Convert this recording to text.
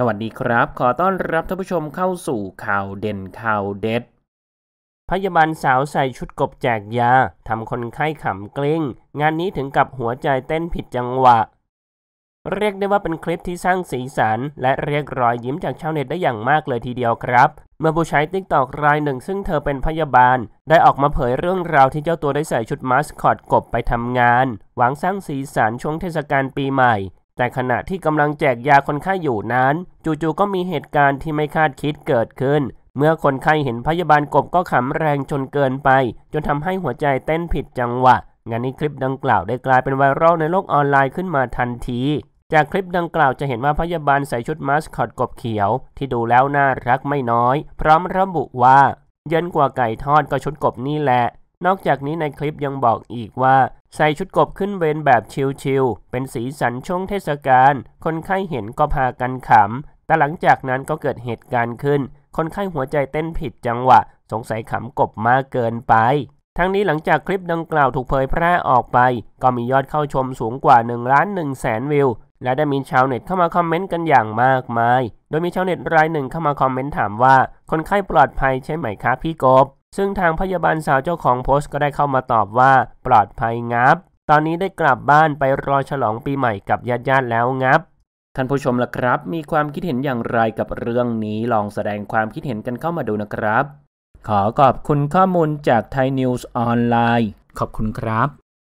สวัสดีครับ ขอต้อนรับท่านผู้ชมเข้าสู่ข่าวเด่นข่าวเด็ดพยาบาลสาวใส่ชุดกบแจกยาทำคนไข้ขำกลิ้งงานนี้ถึงกับหัวใจเต้นผิดจังหวะ เรียกได้ว่าเป็นคลิปที่สร้างสีสันและเรียกรอยยิ้มจากชาวเน็ตได้อย่างมากเลยทีเดียวครับ เมื่อผู้ใช้ติ๊กตอกรายหนึ่ง ซึ่งเธอเป็นพยาบาล ได้ออกมาเผยเรื่องราวที่เจ้าตัวได้ใส่ชุดมาสคอตกบไปทำงาน หวังสร้างสีสันช่วงเทศกาลปีใหม่แต่ขณะที่กำลังแจกยาคนไข้ยอยู่นั้น จู่ๆก็มีเหตุการณ์ที่ไม่คาดคิดเกิดขึ้น เมื่อคนไข้เห็นพยาบาลกบก็ขำแรงจนเกินไป จนทำให้หัวใจเต้นผิดจังหวะงานนี้คลิปดังกล่าวได้กลายเป็นไวรัลในโลกออนไลน์ขึ้นมาทันที จากคลิปดังกล่าวจะเห็นว่าพยาบาลใส่ชุดมาสคอตกบเขียว ที่ดูแล้วน่ารักไม่น้อย พร้อมระบุว่า เย็นกว่าไก่ทอดก็ชุดกบนี่แหละนอกจากนี้ในคลิปยังบอกอีกว่า ใส่ชุดกบขึ้นเวรแบบชิลๆ เป็นสีสันช่วงเทศกาลคนไข้เห็นก็พากันขำ แต่หลังจากนั้นก็เกิดเหตุการณ์ขึ้น คนไข้หัวใจเต้นผิดจังหวะสงสัยขำกบมากเกินไป ทั้งนี้หลังจากคลิปดังกล่าวถูกเผยแพร่ออกไป ก็มียอดเข้าชมสูงกว่า1ล้าน1แสนวิวและได้มีชาวเน็ตเข้ามาคอมเมนต์กันอย่างมากมายโดยมีชาวเน็ตรายหนึ่งเข้ามาคอมเมนต์ถามว่า คนไข้ปลอดภัยใช่ไหมคะพี่กบซึ่งทางพยาบาลสาวเจ้าของโพสต์ก็ได้เข้ามาตอบว่า ปลอดภัยงับ ตอนนี้ได้กลับบ้านไปรอฉลองปีใหม่กับญาติญาติแล้วงับ ท่านผู้ชมล่ะครับ มีความคิดเห็นอย่างไรกับเรื่องนี้ ลองแสดงความคิดเห็นกันเข้ามาดูนะครับ ขอขอบคุณข้อมูลจากไทยนิวส์ออนไลน์ ขอบคุณครับ